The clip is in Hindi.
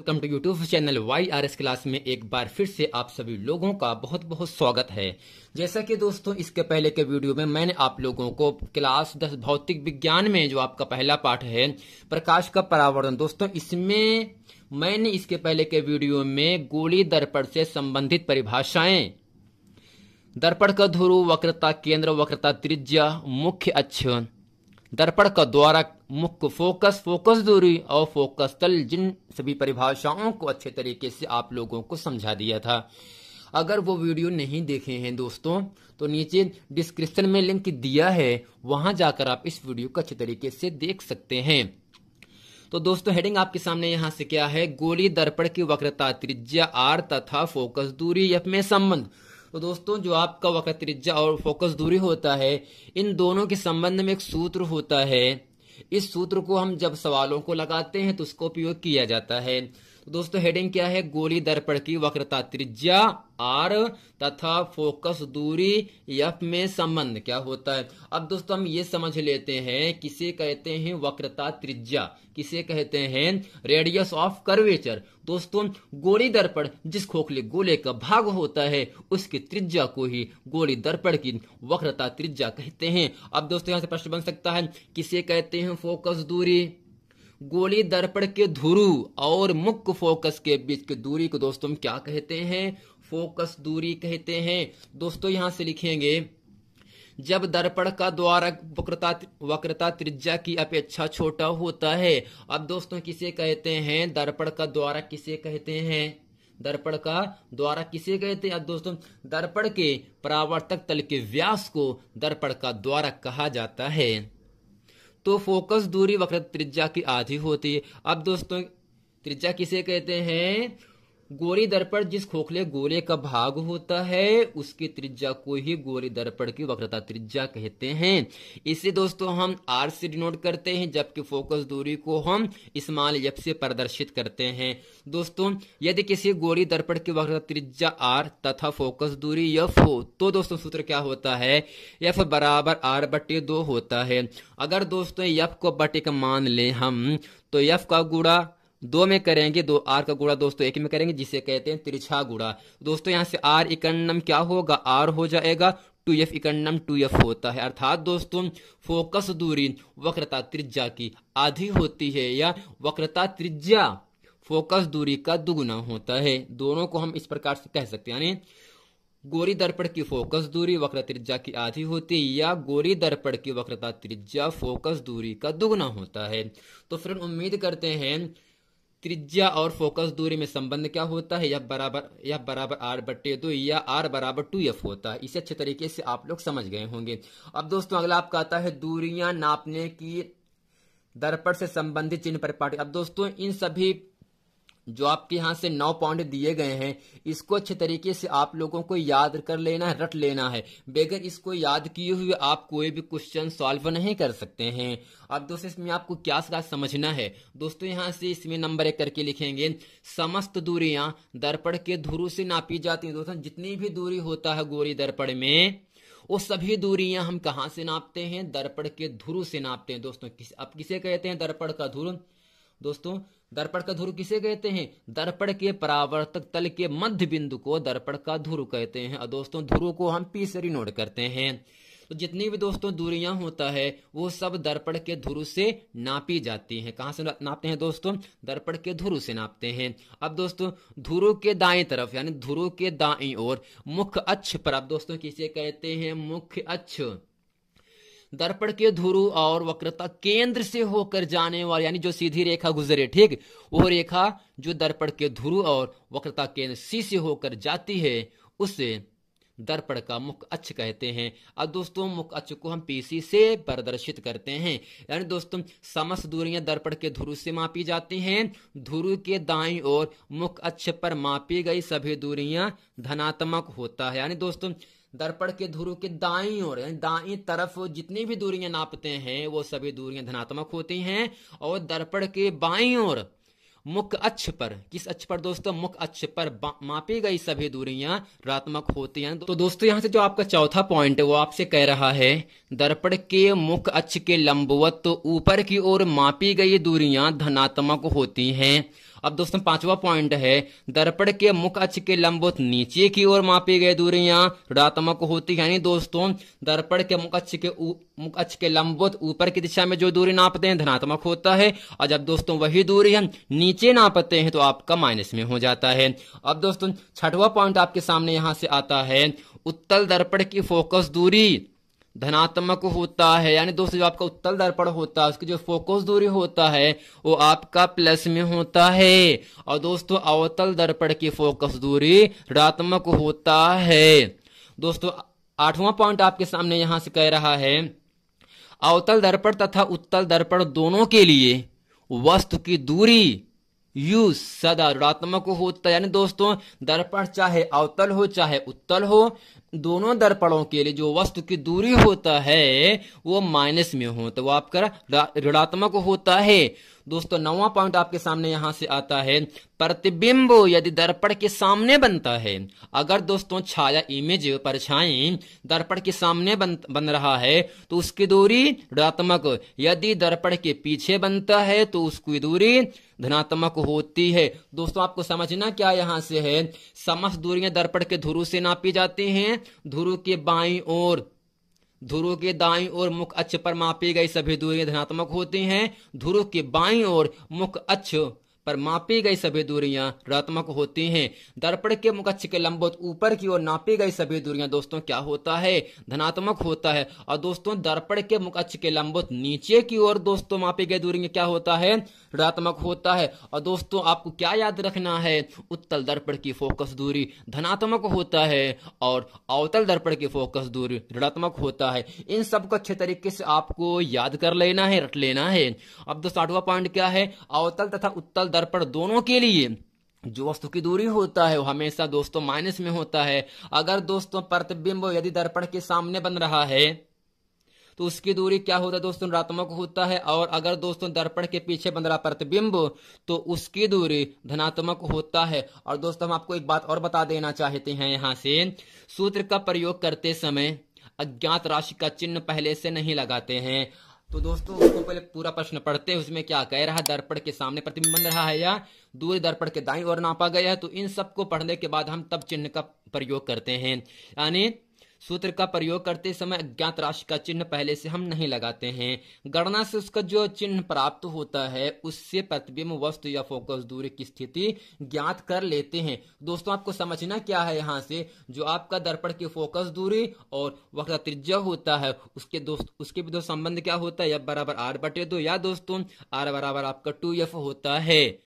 welcome to YouTube channel Y R S class में एक बार फिर से आप सभी लोगों का बहुत बहुत स्वागत है जैसा कि दोस्तों इसके पहले के वीडियो में मैंने आप लोगों को क्लास दस भौतिक विज्ञान में जो आपका पहला पाठ है प्रकाश का परावर्तन दोस्तों इसमें मैंने इसके पहले के वीडियो में गोली दर्पण से संबंधित परिभाषाएं दर्पण का ध्रुव वक्रता केंद्र वक्रता त्रिज्या मुख्य अक्ष दर्पण का द्वारा मुख्य फोकस फोकस दूरी और फोकस तल जिन सभी परिभाषाओं को अच्छे तरीके से आप लोगों को समझा दिया था अगर वो वीडियो नहीं देखे हैं दोस्तों तो नीचे डिस्क्रिप्शन में लिंक दिया है वहां जाकर आप इस वीडियो को अच्छे तरीके से देख सकते हैं तो दोस्तों हेडिंग आपके सामने यहाँ से क्या है गोली दर्पण की वक्रता त्रिज्या आर तथा फोकस दूरी एफ में संबंध तो दोस्तों जो आपका वक़्त त्रिज्या और फोकस दूरी होता है इन दोनों के संबंध में एक सूत्र होता है इस सूत्र को हम जब सवालों को लगाते हैं तो उसको उपयोग किया जाता है दोस्तों हेडिंग क्या है गोली दर्पण की वक्रता त्रिज्या आर तथा फोकस दूरी एफ में संबंध क्या होता है अब दोस्तों हम ये समझ लेते हैं किसे कहते हैं वक्रता त्रिज्या किसे कहते हैं रेडियस ऑफ कर्वेचर दोस्तों गोली दर्पण जिस खोखले गोले का भाग होता है उसकी त्रिज्या को ही गोली दर्पण की वक्रता त्रिज्या कहते हैं अब दोस्तों यहां से प्रश्न बन सकता है किसे कहते हैं फोकस दूरी गोली दर्पण के धुरु और मुख्य फोकस के बीच की दूरी को दोस्तों हम क्या कहते हैं फोकस दूरी कहते हैं दोस्तों यहां से लिखेंगे जब दर्पण का द्वारक वक्रता वक्रता त्रिज्या की अपेक्षा छोटा होता है अब दोस्तों किसे कहते हैं दर्पण का द्वारा किसे कहते हैं दर्पण का द्वारा किसे कहते हैं अब दोस्तों दर्पण के परावर्तक तल के व्यास को दर्पण का द्वारा कहा जाता है तो फोकस दूरी वक्र त्रिज्या की आधी होती है अब दोस्तों त्रिज्या किसे कहते हैं गोरी दर्पण जिस खोखले गोले का भाग होता है उसकी त्रिज्या को ही गोरी दर्पण की वक्रता त्रिज्या कहते हैं इसे दोस्तों हम आर से डिनोट करते हैं जबकि फोकस दूरी को हम इस्माल यप से प्रदर्शित करते हैं दोस्तों यदि किसी गोरी दर्पण की वक्रता त्रिज्या आर तथा फोकस दूरी यफ हो तो दोस्तों सूत्र क्या होता है यफ बराबर आर बटे दो होता है अगर दोस्तों यफ को बटे का मान ले हम तो यफ का गुड़ा दो में करेंगे दो आर का गुड़ा दोस्तों एक में करेंगे जिसे कहते हैं तिरछा गुड़ा दोस्तों यहाँ से आर इकंडम क्या होगा आर हो जाएगा टू एफ इकंडम टू एफ होता है अर्थात दोस्तों फोकस दूरी वक्रता त्रिज्या की आधी होती है या वक्रता त्रिज्या फोकस दूरी का दुगुना होता है दोनों को हम इस प्रकार से कह सकते हैं यानी गोरी दर्पण की फोकस दूरी वक्र त्रिज्या की आधी होती है या गोरी दर्पण की वक्रता त्रिज्या फोकस दूरी का दुगुना होता है तो फ्रेंड उम्मीद करते हैं त्रिज्या और फोकस दूरी में संबंध क्या होता है यह बराबर यह बराबर आर बट्टे दो या आर बराबर टू एफ होता है इसे अच्छे तरीके से आप लोग समझ गए होंगे अब दोस्तों अगला आपका आता है दूरियां नापने की दर्पण से संबंधित चिन्ह पर अब दोस्तों इन सभी जो आपके यहाँ से नौ पॉइंट दिए गए हैं इसको अच्छे तरीके से आप लोगों को याद कर लेना है रट लेना है बगैर इसको याद किए हुए आप कोई भी क्वेश्चन सॉल्व नहीं कर सकते हैं अब दोस्तों इसमें आपको क्या समझना है दोस्तों यहाँ से इसमें नंबर एक करके लिखेंगे समस्त दूरियां दर्पण के ध्रु से नापी जाती है दोस्तों जितनी भी दूरी होता है गोरी दर्पण में वो सभी दूरियां हम कहा से नापते हैं दर्पण के ध्रु से नापते हैं दोस्तों अब किसे कहते हैं दर्पण का ध्रुव दोस्तों दर्पण का ध्रुव किसे कहते हैं दर्पण के परावर्तक तल के मध्य बिंदु को दर्पण का ध्रुव कहते हैं और दोस्तों ध्रुव को हम पीसरी नोट करते हैं तो जितनी भी दोस्तों दूरियां होता है वो सब दर्पण के ध्रुव से नापी जाती हैं कहाँ से नापते हैं दोस्तों दर्पण के ध्रुव से नापते हैं अब दोस्तों ध्रुव के दाएं तरफ यानी ध्रुव के दाएं ओर मुख्य अक्ष पर अब दोस्तों किसे कहते हैं मुख्य अक्ष दर्पण के ध्रुव और वक्रता केंद्र से होकर जाने वाली यानी जो सीधी रेखा गुजरे ठीक वो रेखा जो दर्पण के ध्रुव और वक्रता केंद्र सी से होकर जाती है उसे दर्पण का मुख अक्ष कहते हैं अब दोस्तों मुख अक्ष को हम पीसी से प्रदर्शित करते हैं यानी दोस्तों समस्त दूरियां दर्पण के ध्रुव से मापी जाती हैं ध्रुव के दाई और मुख अक्ष पर मापी गई सभी दूरियां धनात्मक होता है यानी दोस्तों दर्पण के ध्रुव के दाई और दाई तरफ जितनी भी दूरियां नापते हैं वो सभी दूरियां धनात्मक होती हैं और दर्पण के बाई और मुख अक्ष पर किस अक्ष पर दोस्तों मुख अक्ष पर मापी गई सभी दूरियां रात्मक होती हैं तो दोस्तों यहां से जो आपका चौथा पॉइंट है वो आपसे कह रहा है दर्पण के मुख अक्ष के लंबवत तो ऊपर की ओर मापी गई दूरियां धनात्मक होती हैं अब दोस्तों पांचवा पॉइंट है दर्पण के मुख अक्ष के लंबवत नीचे की ओर मापी गई दूरियां ऋणात्मक होती है यानी दोस्तों दर्पण के मुख अक्ष के मुख अक्ष के लंबवत ऊपर की दिशा में जो दूरी नापते हैं धनात्मक होता है और जब दोस्तों वही दूरी हम नीचे नापते हैं तो आपका माइनस में हो जाता है अब दोस्तों छठवा पॉइंट आपके सामने यहां से आता है उत्तल दर्पण की फोकस दूरी धनात्मक होता है यानी दोस्तों जो आपका उत्तल दर्पण होता है उसकी जो फोकस दूरी होता है वो आपका प्लस में होता है और दोस्तों अवतल दर्पण की फोकस दूरी ऋणात्मक होता है दोस्तों आठवां पॉइंट आपके सामने यहां से कह रहा है अवतल दर्पण तथा उत्तल दर्पण दोनों के लिए वस्तु की दूरी यू सदा ऋणात्मक होता है यानी दोस्तों दर्पण चाहे अवतल हो चाहे उत्तल हो दोनों दर्पणों के लिए जो वस्तु की दूरी होता है वो माइनस में हो तो वो आपका ऋणात्मक होता है दोस्तों नवा पॉइंट आपके सामने यहां से आता है प्रतिबिंब यदि दर्पण के सामने बनता है अगर दोस्तों छाया इमेज परछाई दर्पण के सामने बन, बन रहा है तो उसकी दूरी ऋणात्मक यदि दर्पण के पीछे बनता है तो उसकी दूरी धनात्मक होती है दोस्तों आपको समझना क्या यहां से है समस्त दूरियां दर्पण के ध्रुव से नापी जाती हैं ध्रुव के बाई और ध्रुव के दाई और मुख अक्ष पर मापी गई सभी दूरियां धनात्मक होती हैं ध्रुव के बाई और मुख अक्ष पर मापी गई सभी दूरियां रत्मक होती हैं दर्पण के मुकच्छ के लंबवत ऊपर की ओर नापी गई सभी दूरियां दोस्तों क्या होता है धनात्मक होता है और दोस्तों दर्पण के मुकक्ष के लंबवत नीचे की ओर दोस्तों मापी गई दूरियां क्या होता है ऋणात्मक होता है और दोस्तों आपको क्या याद रखना है उत्तल दर्पण की फोकस दूरी धनात्मक होता है और अवतल दर्पण की फोकस दूरी ऋणात्मक होता है इन सबको अच्छे तरीके से आपको याद कर लेना है रट लेना है अब दोस्तों आठवा पॉइंट क्या है अवतल तथा उत्तल दर्पण दोनों के लिए जो वस्तु की दूरी होता है वो हमेशा दोस्तों माइनस में होता है अगर दोस्तों प्रतिबिंब यदि दर्पण के सामने बन रहा है तो उसकी दूरी क्या होता है दोस्तों ऋणात्मक होता है और अगर दोस्तों दर्पण के पीछे बन रहा प्रतिबिंब तो उसकी दूरी धनात्मक होता है और दोस्तों हम आपको एक बात और बता देना चाहते हैं यहां से सूत्र का प्रयोग करते समय अज्ञात राशि का चिन्ह पहले से नहीं लगाते हैं तो दोस्तों उसको पहले पूरा प्रश्न पढ़ते हैं उसमें क्या कह रहा है दर्पण के सामने प्रतिबिंब रहा है या दूरी दर्पण के दाई और नापा गया है तो इन सबको पढ़ने के बाद हम तब चिन्ह का प्रयोग करते हैं यानी सूत्र का प्रयोग करते समय अज्ञात राशि का चिन्ह पहले से हम नहीं लगाते हैं गणना से उसका जो चिन्ह प्राप्त होता है उससे प्रतिबिंब वस्तु या फोकस दूरी की स्थिति ज्ञात कर लेते हैं दोस्तों आपको समझना क्या है यहाँ से जो आपका दर्पण की फोकस दूरी और वक्त त्रिज्या होता है उसके दोस्त उसके भी दो संबंध क्या होता है या बराबर आर बटे दो या दोस्तों आर बराबर आपका टू एफ होता है